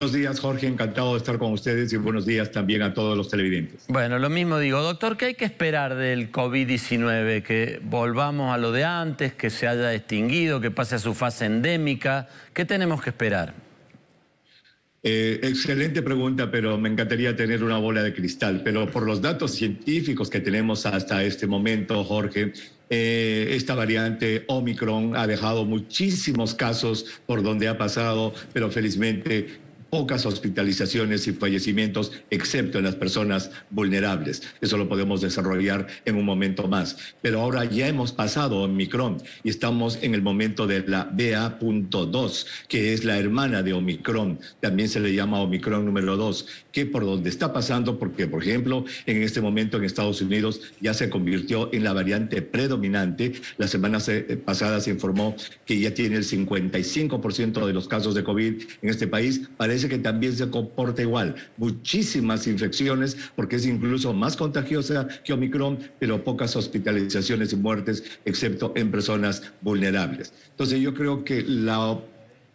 Buenos días, Jorge. Encantado de estar con ustedes y buenos días también a todos los televidentes. Bueno, lo mismo digo. Doctor, ¿qué hay que esperar del COVID-19? ¿Que volvamos a lo de antes, que se haya extinguido, que pase a su fase endémica? ¿Qué tenemos que esperar? Eh, excelente pregunta, pero me encantaría tener una bola de cristal. Pero por los datos científicos que tenemos hasta este momento, Jorge, eh, esta variante Omicron ha dejado muchísimos casos por donde ha pasado, pero felizmente pocas hospitalizaciones y fallecimientos, excepto en las personas vulnerables. Eso lo podemos desarrollar en un momento más. Pero ahora ya hemos pasado Omicron y estamos en el momento de la BA.2, que es la hermana de Omicron. También se le llama Omicron número 2, que por donde está pasando, porque por ejemplo, en este momento en Estados Unidos ya se convirtió en la variante predominante. La semana eh, pasada se informó que ya tiene el 55% de los casos de COVID en este país. Parece parece que también se comporta igual. Muchísimas infecciones, porque es incluso más contagiosa que Omicron, pero pocas hospitalizaciones y muertes, excepto en personas vulnerables. Entonces yo creo que la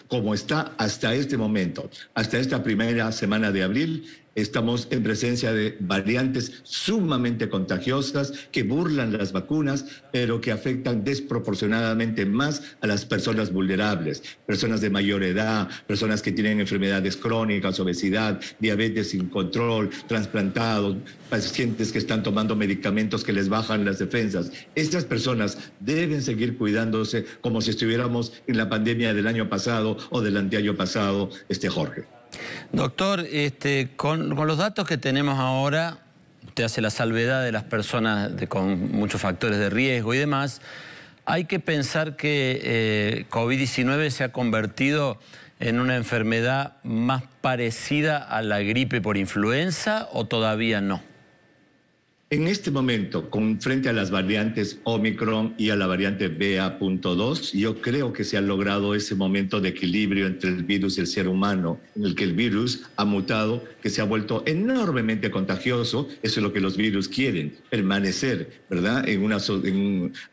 como está hasta este momento, hasta esta primera semana de abril, Estamos en presencia de variantes sumamente contagiosas que burlan las vacunas, pero que afectan desproporcionadamente más a las personas vulnerables, personas de mayor edad, personas que tienen enfermedades crónicas, obesidad, diabetes sin control, trasplantados, pacientes que están tomando medicamentos que les bajan las defensas. Estas personas deben seguir cuidándose como si estuviéramos en la pandemia del año pasado o del anteayo pasado, este Jorge. Doctor, este, con, los datos que tenemos ahora, usted hace la salvedad de las personas con muchos factores de riesgo y demás, hay que pensar que eh, COVID-19 se ha convertido en una enfermedad más parecida a la gripe por influenza o todavía no? En este momento, con frente a las variantes Omicron y a la variante BA.2, yo creo que se ha logrado ese momento de equilibrio entre el virus y el ser humano, en el que el virus ha mutado, que se ha vuelto enormemente contagioso. Eso es lo que los virus quieren, permanecer, ¿verdad? En una,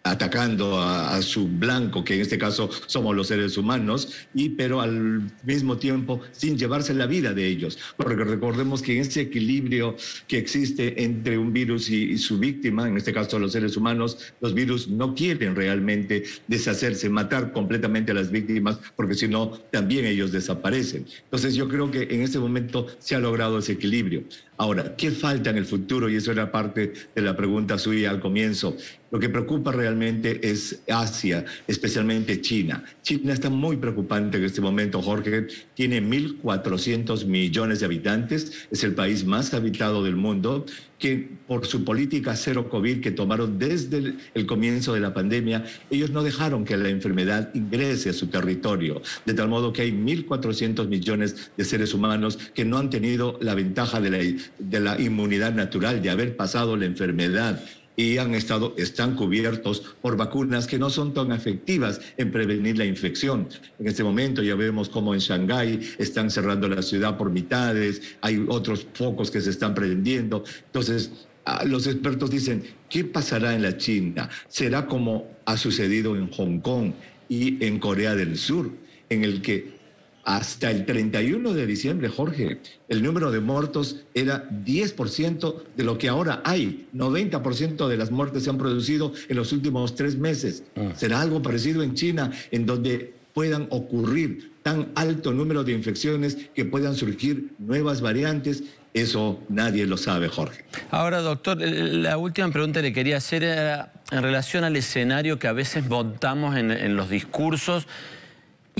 atacando a, su blanco, que en este caso somos los seres humanos, y pero al mismo tiempo sin llevarse la vida de ellos. Porque recordemos que en ese equilibrio que existe entre un virus y, su víctima, en este caso los seres humanos, los virus no quieren realmente deshacerse, matar completamente a las víctimas, porque si no, también ellos desaparecen. Entonces yo creo que en este momento se ha logrado ese equilibrio. Ahora, ¿qué falta en el futuro? Y eso era parte de la pregunta suya al comienzo. Lo que preocupa realmente es Asia, especialmente China. China está muy preocupante en este momento, Jorge. Tiene 1.400 millones de habitantes, es el país más habitado del mundo, que por su política cero COVID que tomaron desde el, comienzo de la pandemia, ellos no dejaron que la enfermedad ingrese a su territorio, de tal modo que hay 1.400 millones de seres humanos que no han tenido la ventaja de la inmunidad natural, de haber pasado la enfermedad y han estado, están cubiertos por vacunas que no son tan efectivas en prevenir la infección. En este momento ya vemos cómo en Shanghái están cerrando la ciudad por mitades, hay otros focos que se están prendiendo. Entonces, ah, los expertos dicen, ¿qué pasará en la China? ¿Será como ha sucedido en Hong Kong y en Corea del Sur, en el que hasta el 31 de diciembre, Jorge, el número de muertos era 10% de lo que ahora hay. 90% de las muertes se han producido en los últimos tres meses. Ah. Será algo parecido en China, en donde puedan ocurrir tan alto número de infecciones que puedan surgir nuevas variantes. Eso nadie lo sabe, Jorge. Ahora, doctor, eh, la última pregunta que le quería hacer era en relación al escenario que a veces montamos en los discursos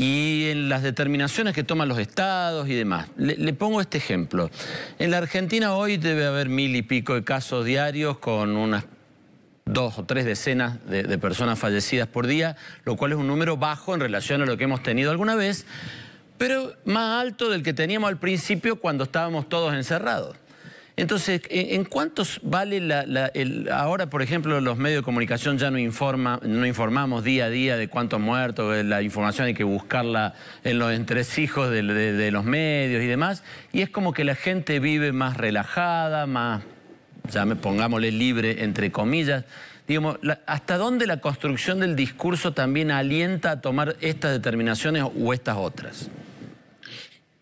y en las determinaciones que toman los estados y demás. Le, pongo este ejemplo. En la Argentina hoy debe haber mil y pico de casos diarios con unas dos o tres decenas de personas fallecidas por día, lo cual es un número bajo en relación a lo que hemos tenido alguna vez, pero más alto del que teníamos al principio cuando estábamos todos encerrados. Entonces, ¿en cuántos vale la, ahora, por ejemplo, los medios de comunicación ya no, informa, no informamos día a día de cuántos muertos, la información hay que buscarla en los entresijos de, los medios y demás, y es como que la gente vive más relajada, más, ya me pongámosle libre, entre comillas, digamos, ¿hasta dónde la construcción del discurso también alienta a tomar estas determinaciones o estas otras?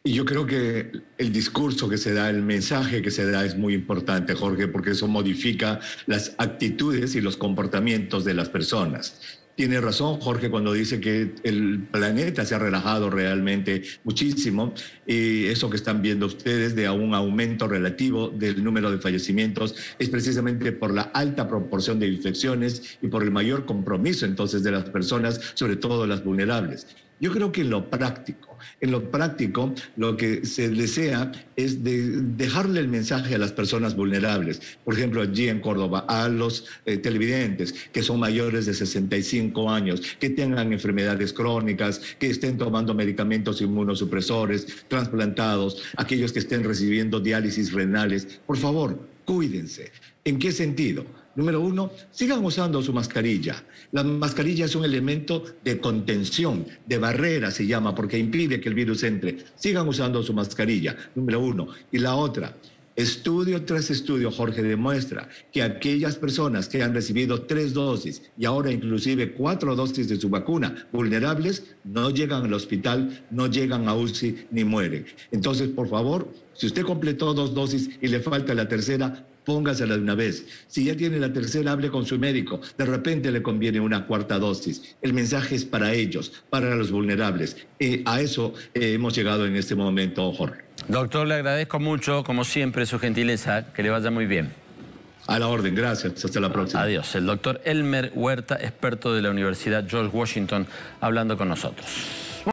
Y yo creo que el discurso que se da, el mensaje que se da es muy importante, Jorge, porque eso modifica las actitudes y los comportamientos de las personas. Tiene razón Jorge cuando dice que el planeta se ha relajado realmente muchísimo y eso que están viendo ustedes de un aumento relativo del número de fallecimientos es precisamente por la alta proporción de infecciones y por el mayor compromiso entonces de las personas, sobre todo las vulnerables. Yo creo que en lo práctico, en lo práctico, lo que se desea es de dejarle el mensaje a las personas vulnerables, por ejemplo, allí en Córdoba, a los eh, televidentes que son mayores de 65 años, que tengan enfermedades crónicas, que estén tomando medicamentos inmunosupresores, trasplantados, aquellos que estén recibiendo diálisis renales, por favor, cuídense. ¿En qué sentido? Número uno, sigan usando su mascarilla. La mascarilla es un elemento de contención, de barrera se llama, porque impide que el virus entre. Sigan usando su mascarilla, número uno. Y la otra, Estudio tras estudio, Jorge, demuestra que aquellas personas que han recibido tres dosis y ahora inclusive cuatro dosis de su vacuna vulnerables no llegan al hospital, no llegan a UCI ni mueren. Entonces, por favor, si usted completó dos dosis y le falta la tercera, póngasela de una vez. Si ya tiene la tercera, hable con su médico. De repente le conviene una cuarta dosis. El mensaje es para ellos, para los vulnerables. Eh, a eso eh, hemos llegado en este momento, Jorge. Doctor, le agradezco mucho, como siempre, su gentileza. Que le vaya muy bien. A la orden, gracias. Hasta la próxima. Adiós. El doctor Elmer Huerta, experto de la Universidad George Washington, hablando con nosotros.